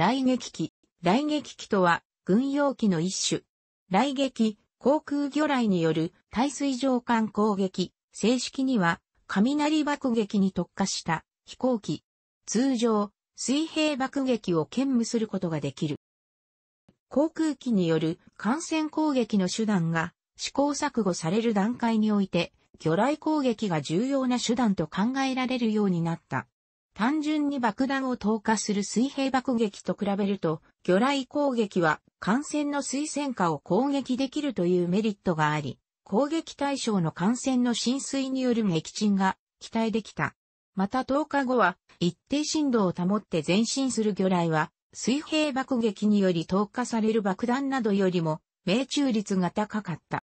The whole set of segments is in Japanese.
雷撃機。雷撃機とは、軍用機の一種。雷撃、航空魚雷による耐水上艦攻撃。正式には、雷爆撃に特化した飛行機。通常、水平爆撃を兼務することができる。航空機による艦船攻撃の手段が試行錯誤される段階において、魚雷攻撃が重要な手段と考えられるようになった。単純に爆弾を投下する水平爆撃と比べると、魚雷攻撃は艦船の水戦下を攻撃できるというメリットがあり、攻撃対象の艦船の浸水による撃沈が期待できた。また10日後は、一定振動を保って前進する魚雷は、水平爆撃により投下される爆弾などよりも、命中率が高かった。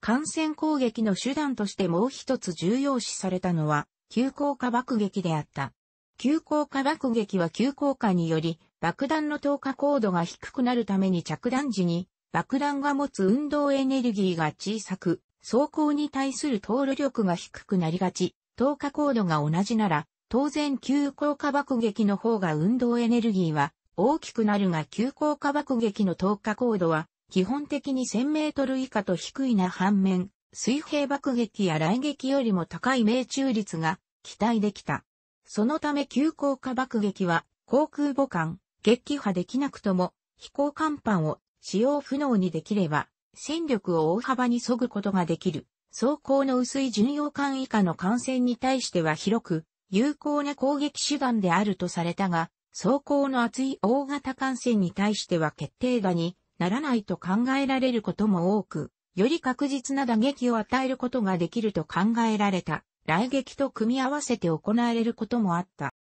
艦船攻撃の手段としてもう一つ重要視されたのは、急降下爆撃であった。急降下爆撃は急降下により爆弾の投下高度が低くなるために着弾時に爆弾が持つ運動エネルギーが小さく、走行に対する投入力が低くなりがち、投下高度が同じなら、当然急降下爆撃の方が運動エネルギーは大きくなるが急降下爆撃の投下高度は基本的に1000メートル以下と低いな反面、水平爆撃や雷撃よりも高い命中率が期待できた。そのため急降下爆撃は航空母艦、撃破できなくとも飛行甲板を使用不能にできれば戦力を大幅に削ぐことができる。装甲の薄い巡洋艦以下の艦船に対しては広く有効な攻撃手段であるとされたが、装甲の厚い大型艦船に対しては決定打にならないと考えられることも多く、より確実な打撃を与えることができると考えられた、雷撃と組み合わせて行われることもあった。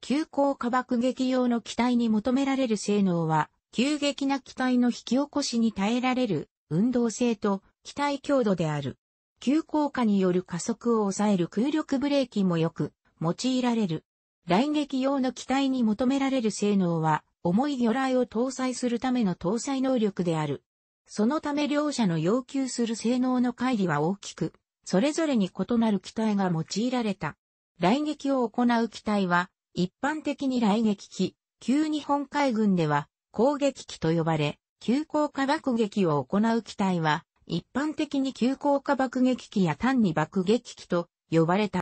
急降下爆撃用の機体に求められる性能は、急激な機体の引き起こしに耐えられる運動性と機体強度である。急降下による加速を抑える空力ブレーキもよく用いられる。雷撃用の機体に求められる性能は、重い魚雷を搭載するための搭載能力である。そのため両者の要求する性能の乖離は大きく、それぞれに異なる機体が用いられた。雷撃を行う機体は、一般的に雷撃機、旧日本海軍では攻撃機と呼ばれ、急降下爆撃を行う機体は、一般的に急降下爆撃機や単に爆撃機と呼ばれた。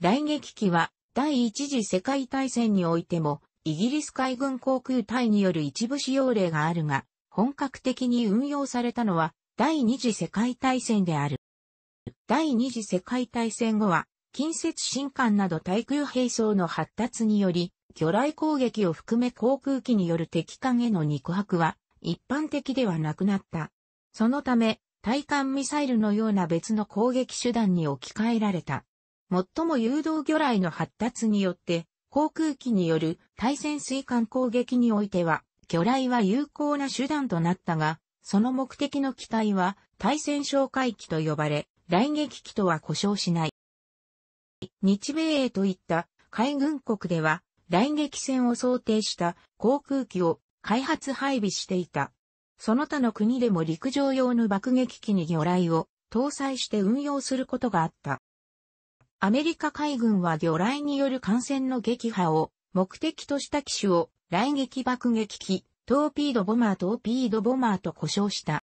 雷撃機は、第一次世界大戦においても、イギリス海軍航空隊による一部使用例があるが、本格的に運用されたのは第二次世界大戦である。第二次世界大戦後は、近接新艦など対空兵装の発達により、魚雷攻撃を含め航空機による敵艦への肉薄は一般的ではなくなった。そのため、対艦ミサイルのような別の攻撃手段に置き換えられた。最も誘導魚雷の発達によって、航空機による対潜水艦攻撃においては、魚雷は有効な手段となったが、その目的の機体は対戦哨戒機と呼ばれ、雷撃機とは故障しない。日米英といった海軍国では、雷撃戦を想定した航空機を開発配備していた。その他の国でも陸上用の爆撃機に魚雷を搭載して運用することがあった。アメリカ海軍は魚雷による艦船の撃破を目的とした機種を来撃爆撃機、トーピードボマートーピードボマーと呼称した。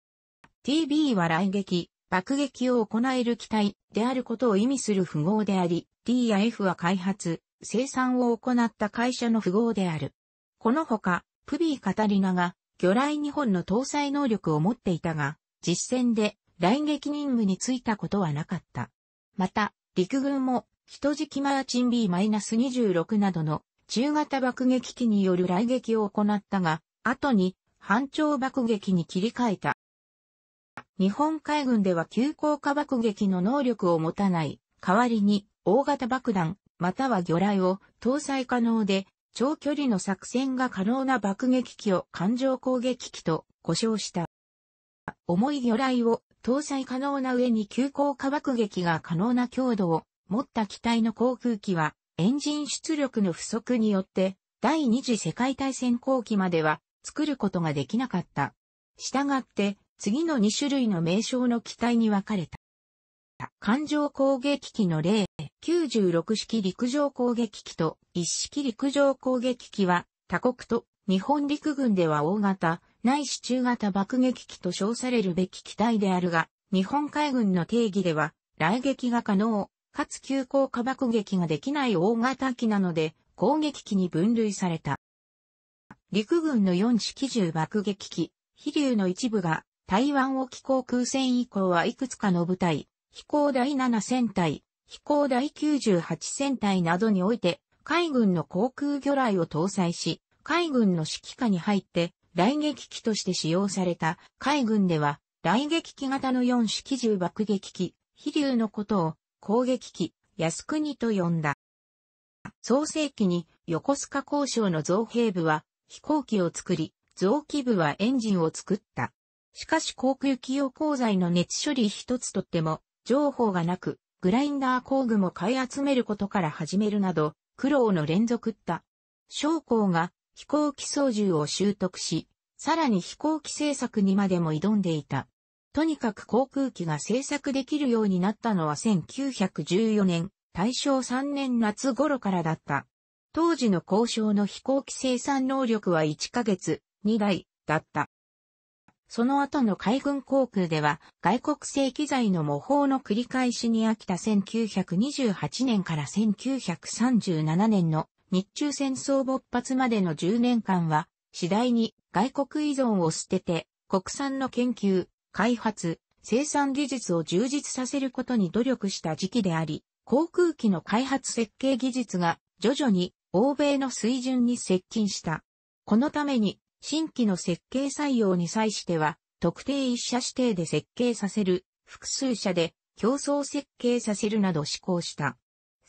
TB は来撃、爆撃を行える機体であることを意味する符号であり、D や F は開発、生産を行った会社の符号である。このほか、プビー・カタリナが魚雷2本の搭載能力を持っていたが、実戦で来撃任務に就いたことはなかった。また、陸軍も人じきマーチン B-26 などの中型爆撃機による来撃を行ったが、後に反長爆撃に切り替えた。日本海軍では急降下爆撃の能力を持たない、代わりに大型爆弾、または魚雷を搭載可能で、長距離の作戦が可能な爆撃機を艦上攻撃機と呼称した。重い魚雷を搭載可能な上に急降下爆撃が可能な強度を持った機体の航空機はエンジン出力の不足によって、第二次世界大戦後期までは作ることができなかった。したがって、次の2種類の名称の機体に分かれた。艦上攻撃機の例、96式陸上攻撃機と1式陸上攻撃機は、他国と日本陸軍では大型、ないし中型爆撃機と称されるべき機体であるが、日本海軍の定義では、来撃が可能、かつ急降下爆撃ができない大型機なので、攻撃機に分類された。陸軍の4式銃爆撃機、飛竜の一部が、台湾沖航空戦以降はいくつかの部隊、飛行第7戦隊、飛行第98戦隊などにおいて、海軍の航空魚雷を搭載し、海軍の指揮下に入って、雷撃機として使用された海軍では、雷撃機型の4式銃爆撃機、飛竜のことを攻撃機、靖国と呼んだ。創世記に横須賀交渉の造兵部は飛行機を作り、造機部はエンジンを作った。しかし航空機用鋼材の熱処理一つとっても、情報がなく、グラインダー工具も買い集めることから始めるなど、苦労の連続った。将校が飛行機操縦を習得し、さらに飛行機製作にまでも挑んでいた。とにかく航空機が製作できるようになったのは1914年、大正3年夏頃からだった。当時の交渉の飛行機生産能力は1ヶ月、2台、だった。その後の海軍航空では、外国製機材の模倣の繰り返しに飽きた1928年から1937年の日中戦争勃発までの10年間は、次第に外国依存を捨てて、国産の研究、開発、生産技術を充実させることに努力した時期であり、航空機の開発設計技術が徐々に欧米の水準に接近した。このために新規の設計採用に際しては特定一社指定で設計させる、複数社で競争設計させるなど施行した。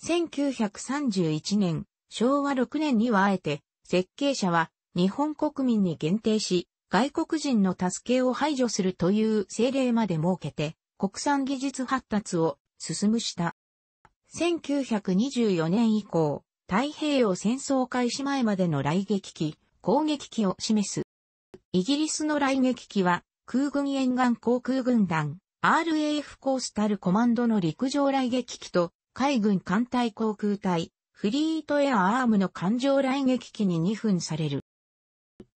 1931年、昭和6年にはあえて設計者は日本国民に限定し、外国人の助けを排除するという政令まで設けて、国産技術発達を進むした。1924年以降、太平洋戦争開始前までの雷撃機、攻撃機を示す。イギリスの雷撃機は、空軍沿岸航空軍団、RAF コースタルコマンドの陸上雷撃機と、海軍艦隊航空隊、フリートエアアームの艦上雷撃機に2分される。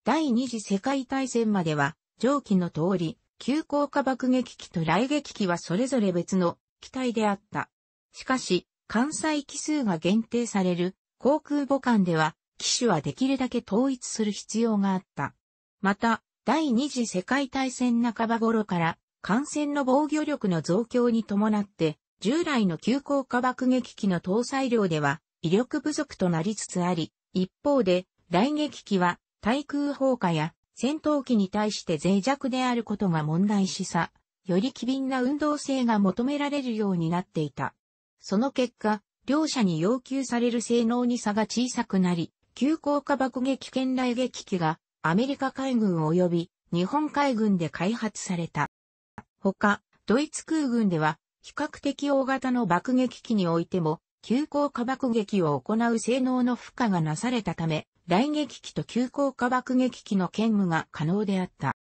第二次世界大戦までは、上記の通り、急降下爆撃機と雷撃機はそれぞれ別の機体であった。しかし、関西機数が限定される航空母艦では、機種はできるだけ統一する必要があった。また、第二次世界大戦半ば頃から、艦船の防御力の増強に伴って、従来の急降下爆撃機の搭載量では、威力不足となりつつあり、一方で、雷撃機は対空砲火や戦闘機に対して脆弱であることが問題しさ、より機敏な運動性が求められるようになっていた。その結果、両者に要求される性能に差が小さくなり、急降下爆撃圏雷撃機がアメリカ海軍及び日本海軍で開発された。他、ドイツ空軍では比較的大型の爆撃機においても急降下爆撃を行う性能の負荷がなされたため、雷撃機と急降下爆撃機の兼務が可能であった。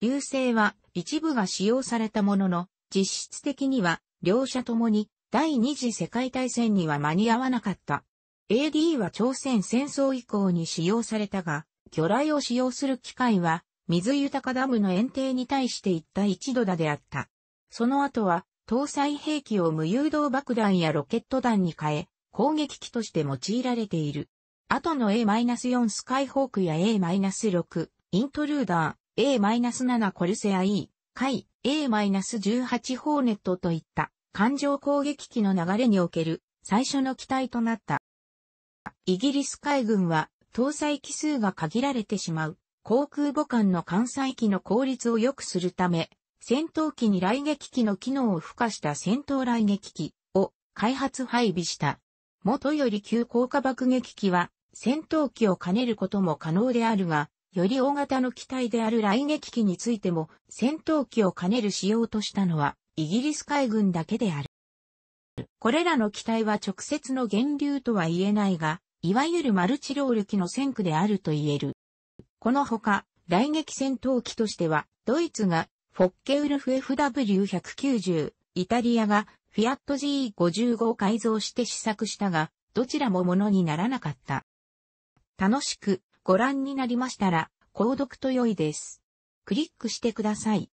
流星は一部が使用されたものの、実質的には両者ともに第二次世界大戦には間に合わなかった。AD は朝鮮戦争以降に使用されたが、魚雷を使用する機会は、水豊かダムの園庭に対して一体一度だであった。その後は、搭載兵器を無誘導爆弾やロケット弾に変え、攻撃機として用いられている。後の A-4 スカイホークや A-6、イントルーダー、A-7 コルセア E、イ、A-18 ホーネットといった艦上攻撃機の流れにおける最初の機体となった。イギリス海軍は搭載機数が限られてしまう航空母艦の艦載機の効率を良くするため、戦闘機に雷撃機の機能を付加した戦闘雷撃機を開発配備した。元より急降下爆撃機は戦闘機を兼ねることも可能であるが、より大型の機体である雷撃機についても戦闘機を兼ねる仕様としたのはイギリス海軍だけである。これらの機体は直接の源流とは言えないが、いわゆるマルチロール機の戦区であると言える。このほか、雷撃戦闘機としては、ドイツがフォッケウルフ FW190、イタリアがフィアット G55 を改造して試作したが、どちらもものにならなかった。楽しくご覧になりましたら、購読と良いです。クリックしてください。